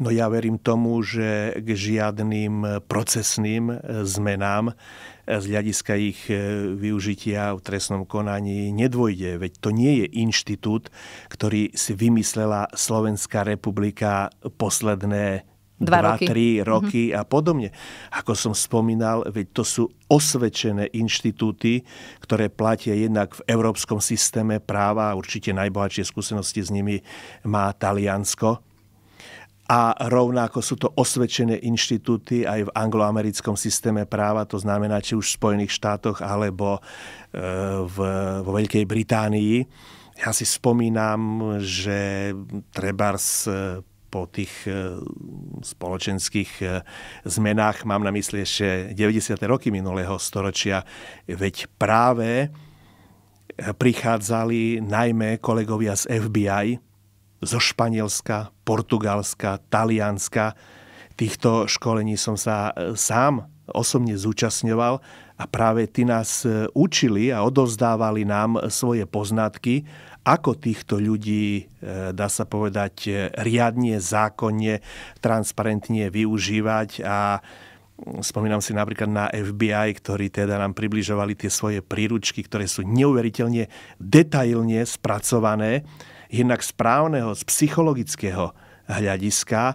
No ja verím tomu, že k žiadnym procesným e, zmenám e, z hľadiska ich e, využitia v trestnom konaní nedvojde. Veď to nie je inštitút, ktorý si vymyslela Slovenská republika posledné dva, dva roky. tri mhm. roky mm-hmm. a podobne. Ako som spomínal, veď to sú osvedčené inštitúty, ktoré platia jednak v európskom systéme práva, určite najbohatšie skúsenosti s nimi má Taliansko, a rovnako sú to osvedčené inštitúty aj v angloamerickom systéme práva, to znamená či už v Spojených štátoch alebo e, v, vo Veľkej Británii. Ja si spomínam, že trebárs po tých e, spoločenských e, zmenách, mám na mysli ešte 90. roky minulého storočia, veď práve e, prichádzali najmä kolegovia z FBI, zo Španielska, Portugalska, Talianska. Týchto školení som sa sám osobne zúčastňoval a práve tí nás učili a odovzdávali nám svoje poznatky ako týchto ľudí, e, dá sa povedať, e, riadne, zákonne, transparentne využívať a mm, spomínam si napríklad na FBI, ktorí teda nám približovali tie svoje príručky, ktoré sú neuveriteľne detailne spracované, jednak správneho, z psychologického hľadiska. E,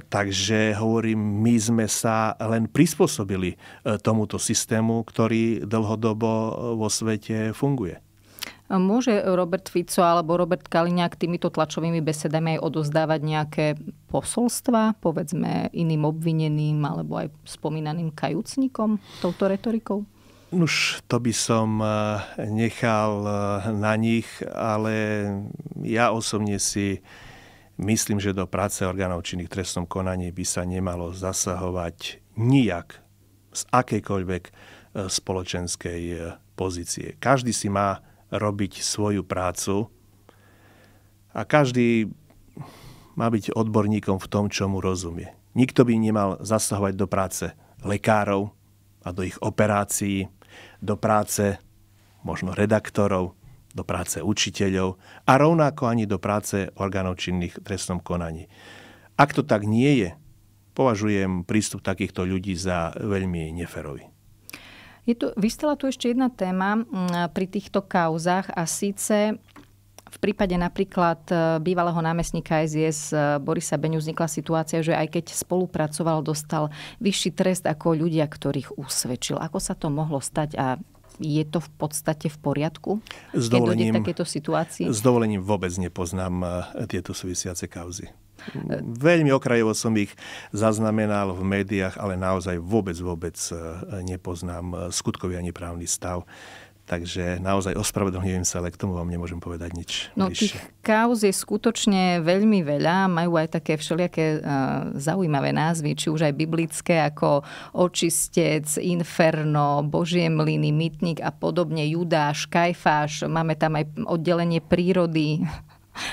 takže hovorím, my sme sa len prispôsobili tomuto systému, ktorý dlhodobo vo svete funguje. Môže Robert Fico alebo Robert Kaliňák týmito tlačovými besedami aj odozdávať nejaké posolstva, povedzme iným obvineným alebo aj spomínaným kajúcnikom touto retorikou? Už to by som eh, nechal eh, na nich, ale ja osobne si myslím, že do práce orgánov činných trestnom konaní by sa nemalo zasahovať nijak z akejkoľvek eh, spoločenskej pozície. Každý si má robiť svoju prácu a každý má byť odborníkom v tom, čo mu rozumie. Nikto by nemal zasahovať do práce lekárov a do ich operácií, do práce možno redaktorov, do práce učiteľov a rovnako ani do práce orgánov činných v trestnom konaní. Ak to tak nie je, považujem prístup takýchto ľudí za veľmi neferový. Je tu, vystala tu ešte jedna téma pri týchto kauzách a síce v prípade napríklad e, bývalého námestníka SIS e, Borisa Beňu vznikla situácia, že aj keď spolupracoval, dostal vyšší trest ako ľudia, ktorých usvedčil. Ako sa to mohlo stať a je to v podstate v poriadku, s dovolením, keď dojde takéto situácii? S dovolením vôbec nepoznám e, tieto súvisiace kauzy. Veľmi okrajovo som ich zaznamenal v médiách, ale naozaj vôbec, vôbec e, nepoznám e, skutkový ani právny stav. Takže naozaj ospravedlňujem sa, ale k tomu vám nemôžem povedať nič. No bližšie. tých kauz je skutočne veľmi veľa. Majú aj také všelijaké uh, zaujímavé názvy, či už aj biblické, ako Očistec, Inferno, Božie mlyny, Mytnik a podobne, Judáš, Kajfáš. Máme tam aj oddelenie prírody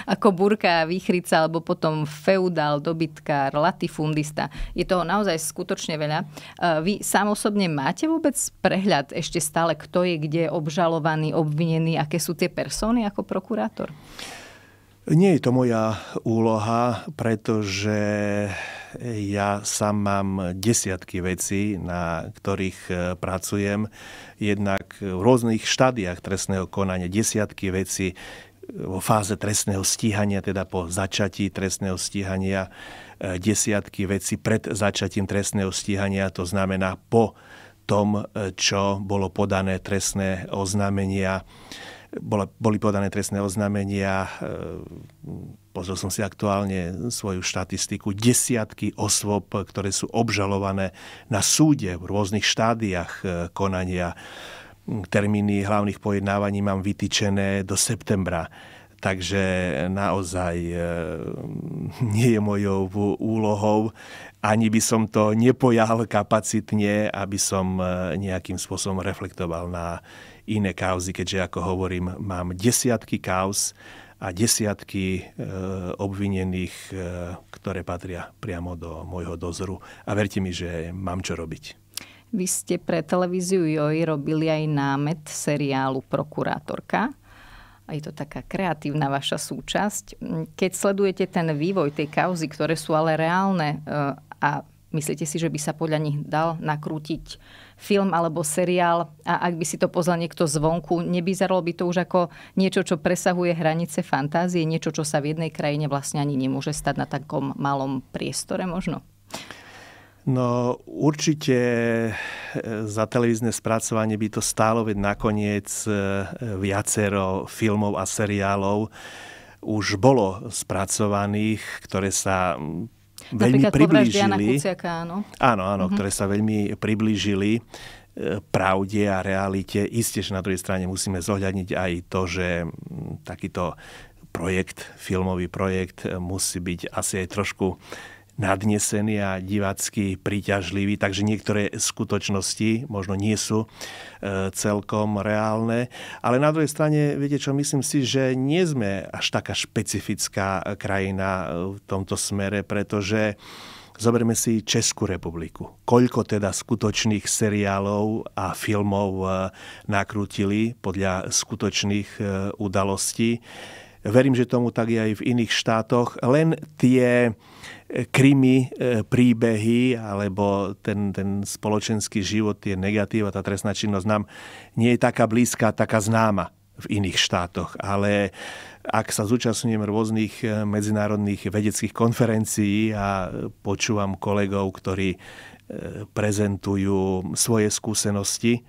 ako burka, výchrica, alebo potom feudál, dobytkár, latifundista. Je toho naozaj skutočne veľa. Eh, vy sám osobne máte vôbec prehľad ešte stále, kto je kde obžalovaný, obvinený, aké sú tie persony ako prokurátor? Nie je to moja úloha, pretože ja sám mám desiatky vecí, na ktorých eh, pracujem. Jednak v rôznych štádiách trestného konania desiatky vecí vo fáze trestného stíhania, teda po začatí trestného stíhania, e, desiatky vecí pred začatím trestného stíhania, to znamená po tom, e, čo bolo podané trestné oznámenia, boli podané trestné oznámenia, e, pozrel som si aktuálne svoju štatistiku, desiatky osôb, ktoré sú obžalované na súde v rôznych štádiách konania termíny hlavných pojednávaní mám vytýčené do septembra. Takže naozaj e, nie je mojou úlohou, ani by som to nepojal kapacitne, aby som e, nejakým spôsobom reflektoval na iné kauzy, keďže ako hovorím, mám desiatky kauz a desiatky e, obvinených, ktoré patria priamo do môjho dozoru. A verte mi, že mám čo robiť. Vy ste pre televíziu Joj robili aj námet seriálu Prokurátorka. A je to taká kreatívna vaša súčasť. Keď sledujete ten vývoj tej kauzy, ktoré sú ale reálne e, a myslíte si, že by sa podľa nich dal nakrútiť film alebo seriál a ak by si to pozval niekto zvonku, nebyzeralo by to už ako niečo, čo presahuje hranice fantázie, niečo, čo sa v jednej krajine vlastne ani nemôže stať na takom malom priestore možno? No určite e, za televízne spracovanie by to stálo, veď nakoniec e, viacero filmov a seriálov už bolo spracovaných, ktoré sa veľmi priblížili. Kuciaka, áno. Áno, áno, mhm. ktoré sa veľmi priblížili e, pravde a realite. Isté, že na druhej strane musíme zohľadniť aj to, že takýto projekt, filmový projekt musí byť asi aj trošku nadnesený a divácky príťažlivý, takže niektoré skutočnosti možno nie sú e, celkom reálne. Ale na druhej strane, viete čo, myslím si, že nie sme až taká špecifická krajina e, v tomto smere, pretože Zoberme si Českú republiku. Koľko teda skutočných seriálov a filmov e, nakrútili podľa skutočných udalostí. Verím, že tomu tak je aj v iných štátoch. Len tie krimi, e, príbehy alebo ten, ten spoločenský život, tie negatíva, tá trestná činnosť nám nie je taká blízka, taká známa v iných štátoch, ale ak sa zúčastňujem rôznych e, medzinárodných vedeckých konferencií a počúvam kolegov, ktorí e, prezentujú svoje skúsenosti,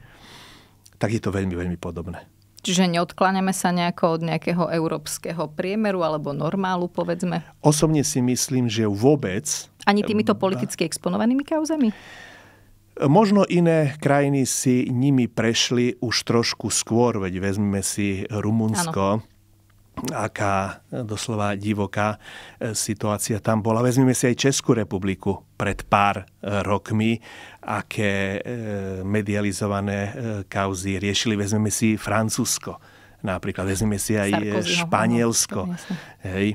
tak je to veľmi, veľmi podobné. Čiže neodkláňame sa nejako od nejakého európskeho priemeru alebo normálu, povedzme? Osobne si myslím, že vôbec... Ani týmito eh, politicky exponovanými kauzami? Možno iné krajiny si nimi prešli už trošku skôr, veď vezmeme si Rumunsko. Ano aká doslova divoká e, situácia tam bola. Vezmeme si aj Českú republiku pred pár e, rokmi, aké e, medializované kauzy riešili. Vezmeme si Francúzsko Napríklad vezmeme si aj Sarkozyho, Španielsko. No, Hej. E,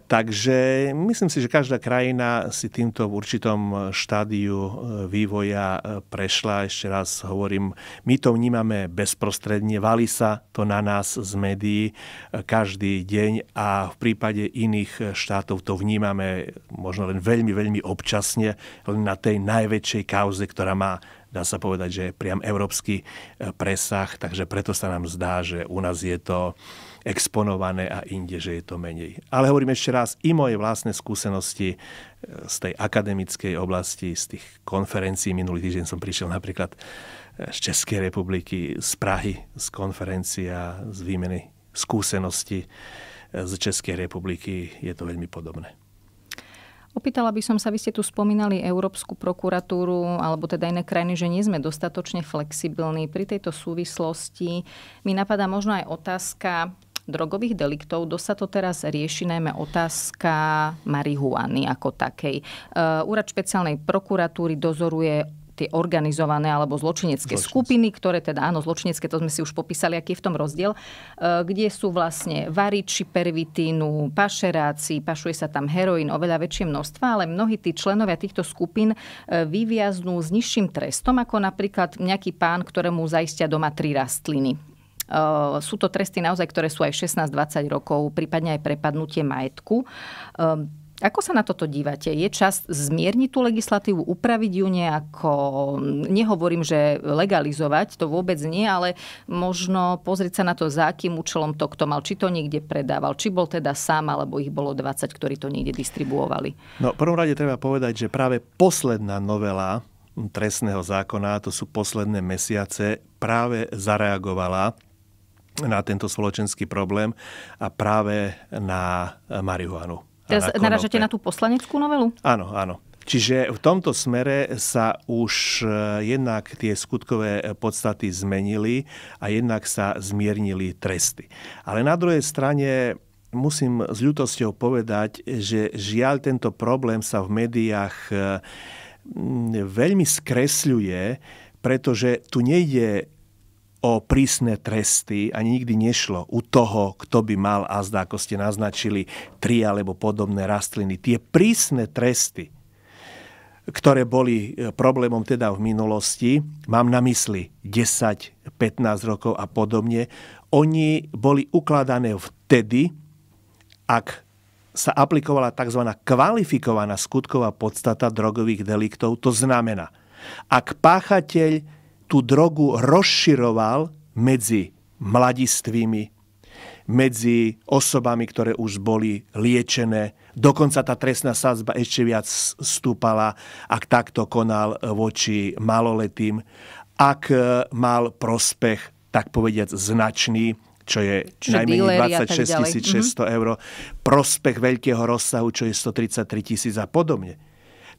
takže myslím si, že každá krajina si týmto v určitom štádiu e, vývoja e, prešla. Ešte raz hovorím, my to vnímame bezprostredne, valí sa to na nás z médií každý deň a v prípade iných štátov to vnímame možno len veľmi, veľmi občasne, len na tej najväčšej kauze, ktorá má dá sa povedať, že je priam európsky e, presah, takže preto sa nám zdá, že u nás je to exponované a inde, že je to menej. Ale hovorím ešte raz, i moje vlastné skúsenosti e, z tej akademickej oblasti, z tých konferencií, minulý týždeň som prišiel napríklad e, z Českej republiky, z Prahy, z a z výmeny skúsenosti z Českej republiky, je to veľmi podobné. Opýtala by som sa, vy ste tu spomínali Európsku prokuratúru alebo teda iné krajiny, že nie sme dostatočne flexibilní. Pri tejto súvislosti mi napadá možno aj otázka drogových deliktov. Dosť sa to teraz rieši najmä otázka marihuany ako takej. E, úrad špeciálnej prokuratúry dozoruje tie organizované alebo zločinecké Zločinec. skupiny, ktoré teda, áno, zločinecké, to sme si už popísali, aký je v tom rozdiel, e, kde sú vlastne variči pervitínu, pašeráci, pašuje sa tam heroín oveľa väčšie množstva, ale mnohí tí členovia týchto skupín e, vyviaznú s nižším trestom, ako napríklad nejaký pán, ktorému zaistia doma tri rastliny e, sú to tresty naozaj, ktoré sú aj 16-20 rokov, prípadne aj prepadnutie majetku. Ako sa na toto dívate? Je čas zmierniť tú legislatívu, upraviť ju nejako, nehovorím, že legalizovať, to vôbec nie, ale možno pozrieť sa na to, za akým účelom to kto mal, či to niekde predával, či bol teda sám, alebo ich bolo 20, ktorí to niekde distribuovali. No, v prvom rade treba povedať, že práve posledná novela trestného zákona, to sú posledné mesiace, práve zareagovala na tento spoločenský problém a práve na marihuanu. Teda Teraz na naražate na tú poslaneckú novelu? Áno, áno. Čiže v tomto smere sa už eh, jednak tie skutkové eh, podstaty zmenili a jednak sa zmiernili tresty. Ale na druhej strane musím s ľutosťou povedať, že žiaľ tento problém sa v médiách eh, veľmi skresľuje, pretože tu nejde o prísne tresty ani nikdy nešlo u toho, kto by mal, a ako ste naznačili, tri alebo podobné rastliny. Tie prísne tresty, ktoré boli e, problémom teda v minulosti, mám na mysli 10, 15 rokov a podobne, oni boli ukladané vtedy, ak sa aplikovala tzv. kvalifikovaná skutková podstata drogových deliktov. To znamená, ak páchateľ tú drogu rozširoval medzi mladistvými, medzi osobami, ktoré už boli liečené. Dokonca tá trestná sázba ešte viac stúpala, ak takto konal voči maloletým. Ak e, mal prospech, tak povediať, značný, čo je Čiže najmenej 26 600 mhm. eur, prospech veľkého rozsahu, čo je 133 tisíc a podobne.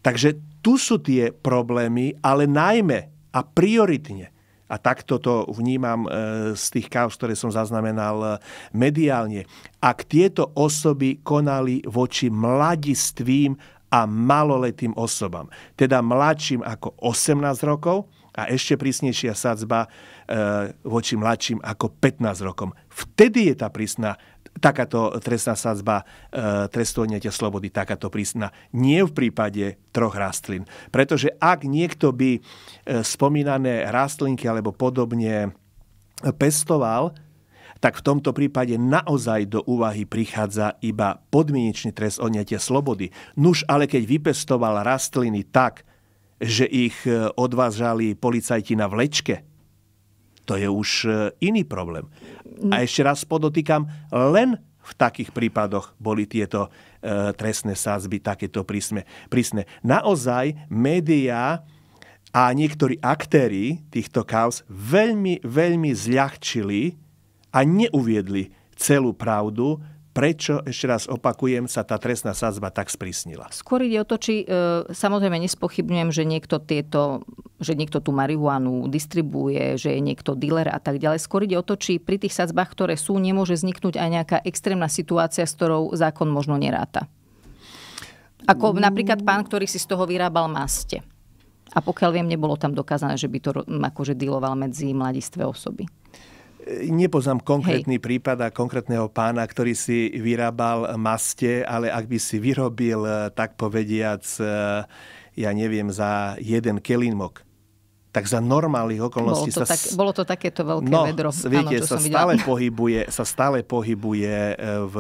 Takže tu sú tie problémy, ale najmä a prioritne a takto to vnímam e, z tých kaos, ktoré som zaznamenal e, mediálne. Ak tieto osoby konali voči mladistvým a maloletým osobám, teda mladším ako 18 rokov a ešte prísnejšia sadzba e, voči mladším ako 15 rokom. Vtedy je tá prísna takáto trestná sadzba e, trestu odňatia slobody, takáto prísna. Nie v prípade troch rastlín. Pretože ak niekto by e, spomínané rastlinky alebo podobne e, pestoval, tak v tomto prípade naozaj do úvahy prichádza iba podmienečný trest odňatia slobody. Nuž ale keď vypestoval rastliny tak, že ich e, odvážali policajti na vlečke, to je už e, iný problém. A ešte raz podotýkam, len v takých prípadoch boli tieto e, trestné sázby, takéto prísne. prísne. Naozaj médiá a niektorí aktéry týchto kaos veľmi, veľmi zľahčili a neuviedli celú pravdu prečo, ešte raz opakujem, sa tá trestná sadzba tak sprísnila. Skôr ide o to, či e, samozrejme nespochybňujem, že niekto, tieto, že niekto tú marihuanu distribuje, že je niekto dealer a tak ďalej. Skôr ide o to, či pri tých sadzbách, ktoré sú, nemôže vzniknúť aj nejaká extrémna situácia, s ktorou zákon možno neráta. Ako mm. napríklad pán, ktorý si z toho vyrábal maste. A pokiaľ viem, nebolo tam dokázané, že by to akože diloval medzi mladistvé osoby. Nepoznám konkrétny Hej. prípad a konkrétneho pána, ktorý si vyrábal maste, ale ak by si vyrobil, e, tak povediac, e, ja neviem, za jeden kelinmok, tak za normálnych okolností... Bolo to, sa, tak, bolo to takéto veľké no, vedro. Viete, Áno, sa, som stále pohybuje, sa stále pohybuje e, v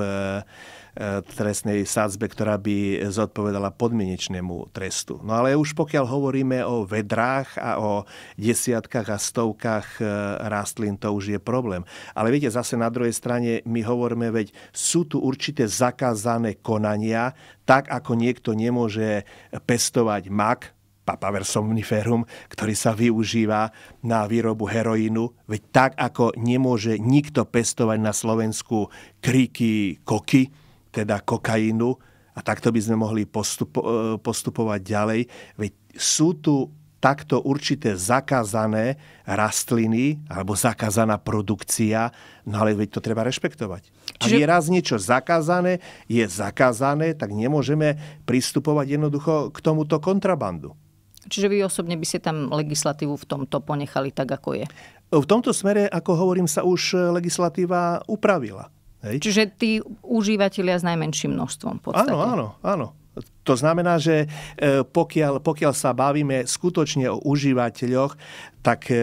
Eh, trestnej sádzbe, ktorá by zodpovedala podmienečnému trestu. No ale už pokiaľ hovoríme o vedrách a o desiatkách a stovkách eh, rastlín, to už je problém. Ale viete, zase na druhej strane my hovoríme, veď sú tu určité zakázané konania, tak ako niekto nemôže pestovať mak, papaver somniferum, ktorý sa využíva na výrobu heroínu. Veď tak, ako nemôže nikto pestovať na Slovensku kríky koky, teda kokainu a takto by sme mohli postupo- e, postupovať ďalej. Veď sú tu takto určité zakázané rastliny alebo zakázaná produkcia, no ale veď to treba rešpektovať. Čiže... Ak je raz niečo zakázané, je zakázané, tak nemôžeme pristupovať jednoducho k tomuto kontrabandu. Čiže vy osobne by ste tam legislatívu v tomto ponechali tak, ako je? V tomto smere, ako hovorím, sa už legislatíva upravila. Hej. Čiže tí užívateľia s najmenším množstvom. V Áno, áno, áno. To znamená, že e, pokiaľ, pokiaľ sa bavíme skutočne o užívateľoch, tak e,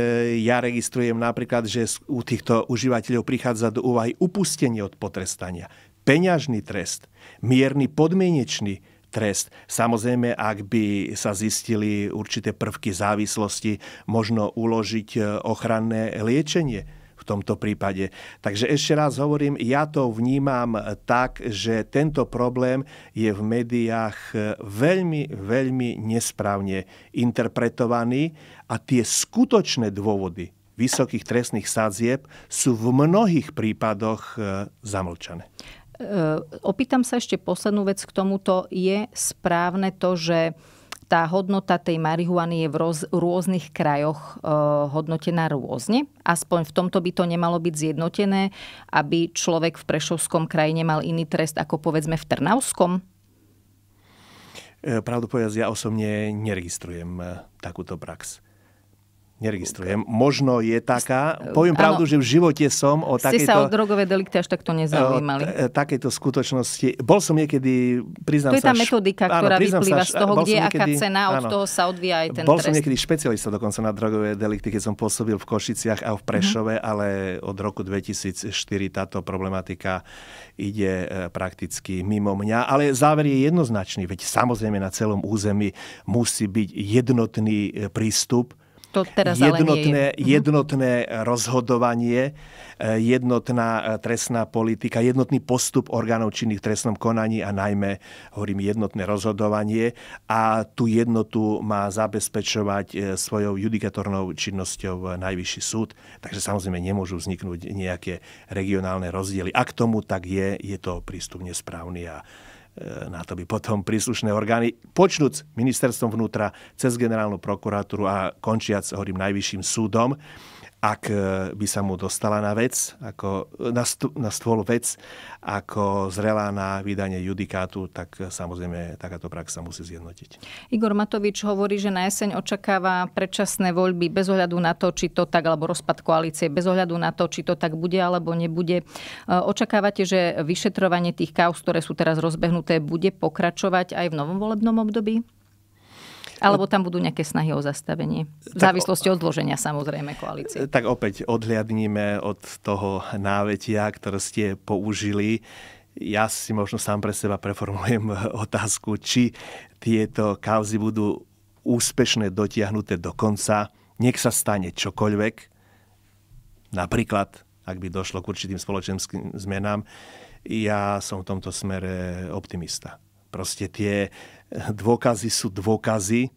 ja registrujem napríklad, že u týchto užívateľov prichádza do úvahy upustenie od potrestania, peňažný trest, mierny podmienečný trest. Samozrejme, ak by sa zistili určité prvky závislosti, možno uložiť e, ochranné liečenie tomto prípade. Takže ešte raz hovorím, ja to vnímam tak, že tento problém je v médiách veľmi, veľmi nesprávne interpretovaný a tie skutočné dôvody vysokých trestných sadzieb sú v mnohých prípadoch e, zamlčané. E, opýtam sa ešte poslednú vec k tomuto. Je správne to, že tá hodnota tej marihuany je v roz, rôznych krajoch e, hodnotená rôzne. Aspoň v tomto by to nemalo byť zjednotené, aby človek v Prešovskom kraji nemal iný trest ako povedzme v Trnavskom. Eh, pravdu povedať, ja osobne neregistrujem eh, takúto prax. Neregistrujem. Možno je taká. Poviem ano, pravdu, že v živote som o ste takejto... Ste sa o drogové delikty až takto nezaujímali. Takejto skutočnosti. Bol som niekedy, priznám sa... To je tá metodika, ktorá áno, vyplýva sa, z toho, kde je aká cena, áno, od toho sa odvíja aj ten Bol trest. som niekedy špecialista dokonca na drogové delikty, keď som pôsobil v Košiciach a v mhm. Prešove, mm ale od roku 2004 táto problematika ide e, prakticky mimo mňa. Ale záver je jednoznačný, veď samozrejme na celom území musí byť jednotný e, prístup to teraz jednotné, ale nie je. jednotné mhm. rozhodovanie, e, jednotná e, trestná politika, jednotný postup orgánov činných v trestnom konaní a najmä, hovorím, jednotné rozhodovanie a tú jednotu má zabezpečovať e, svojou judikatornou činnosťou Najvyšší súd. Takže samozrejme nemôžu vzniknúť nejaké regionálne rozdiely. Ak tomu tak je, je to prístup nesprávny a na to by potom príslušné orgány, počnúc ministerstvom vnútra, cez generálnu prokuratúru a končiac, hovorím, najvyšším súdom, ak e, by sa mu dostala na vec, ako na, st- na stôl vec, ako zrelá na vydanie judikátu, tak samozrejme takáto prax sa musí zjednotiť. Igor Matovič hovorí, že na jeseň očakáva predčasné voľby bez ohľadu na to, či to tak, alebo rozpad koalície, bez ohľadu na to, či to tak bude alebo nebude. E, očakávate, že vyšetrovanie tých kaos, ktoré sú teraz rozbehnuté, bude pokračovať aj v novom volebnom období? Alebo tam budú nejaké snahy o zastavenie. V závislosti od zloženia samozrejme koalície. Tak opäť odhliadnime od toho návetia, ktoré ste použili. Ja si možno sám pre seba preformulujem otázku, či tieto kauzy budú úspešne dotiahnuté do konca. Nech sa stane čokoľvek, napríklad, ak by došlo k určitým spoločenským zmenám, ja som v tomto smere optimista. Proste tie dôkazy sú dôkazy.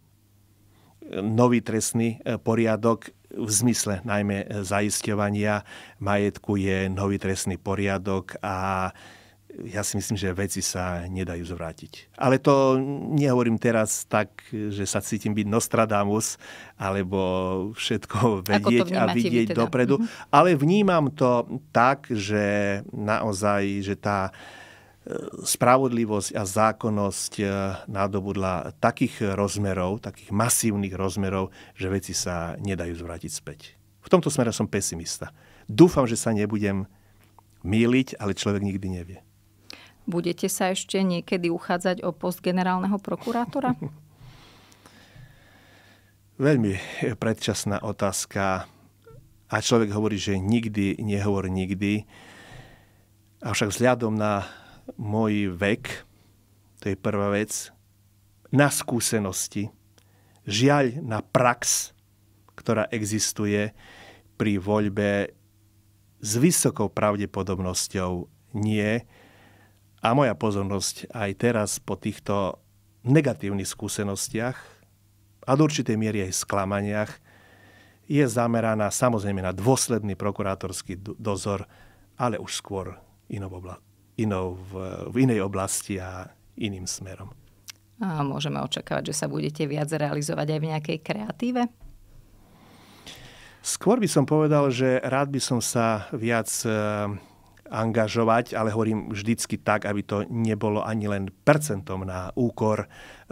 Nový trestný e, poriadok v zmysle najmä e, zaisťovania majetku je nový trestný poriadok a ja si myslím, že veci sa nedajú zvrátiť. Ale to nehovorím teraz tak, že sa cítim byť Nostradamus, alebo všetko vedieť a vidieť teda? dopredu. Mm-hmm. Ale vnímam to tak, že naozaj, že tá spravodlivosť a zákonnosť eh, nádobudla takých rozmerov, takých masívnych rozmerov, že veci sa nedajú zvrátiť späť. V tomto smere som pesimista. Dúfam, že sa nebudem míliť, ale človek nikdy nevie. Budete sa ešte niekedy uchádzať o post generálneho prokurátora? Veľmi predčasná otázka. A človek hovorí, že nikdy nehovor nikdy. Avšak vzhľadom na môj vek, to je prvá vec, na skúsenosti, žiaľ na prax, ktorá existuje pri voľbe s vysokou pravdepodobnosťou nie. A moja pozornosť aj teraz po týchto negatívnych skúsenostiach a do určitej miery aj sklamaniach je zameraná samozrejme na dôsledný prokurátorský dozor, ale už skôr inou inou, v, v inej oblasti a iným smerom. A môžeme očakávať, že sa budete viac realizovať aj v nejakej kreatíve? Skôr by som povedal, že rád by som sa viac e, angažovať, ale hovorím vždycky tak, aby to nebolo ani len percentom na úkor e,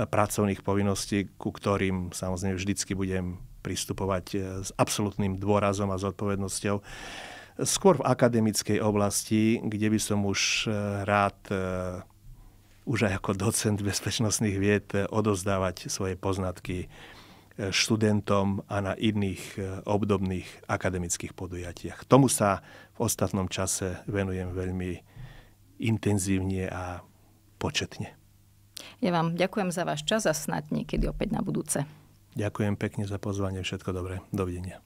pracovných povinností, ku ktorým samozrejme vždycky budem pristupovať e, s absolútnym dôrazom a zodpovednosťou skôr v akademickej oblasti, kde by som už eh, rád eh, už aj ako docent bezpečnostných vied eh, odozdávať svoje poznatky študentom a na iných obdobných akademických podujatiach. Tomu sa v ostatnom čase venujem veľmi intenzívne a početne. Ja vám ďakujem za váš čas a snad niekedy opäť na budúce. Ďakujem pekne za pozvanie. Všetko dobré. Dovidenia.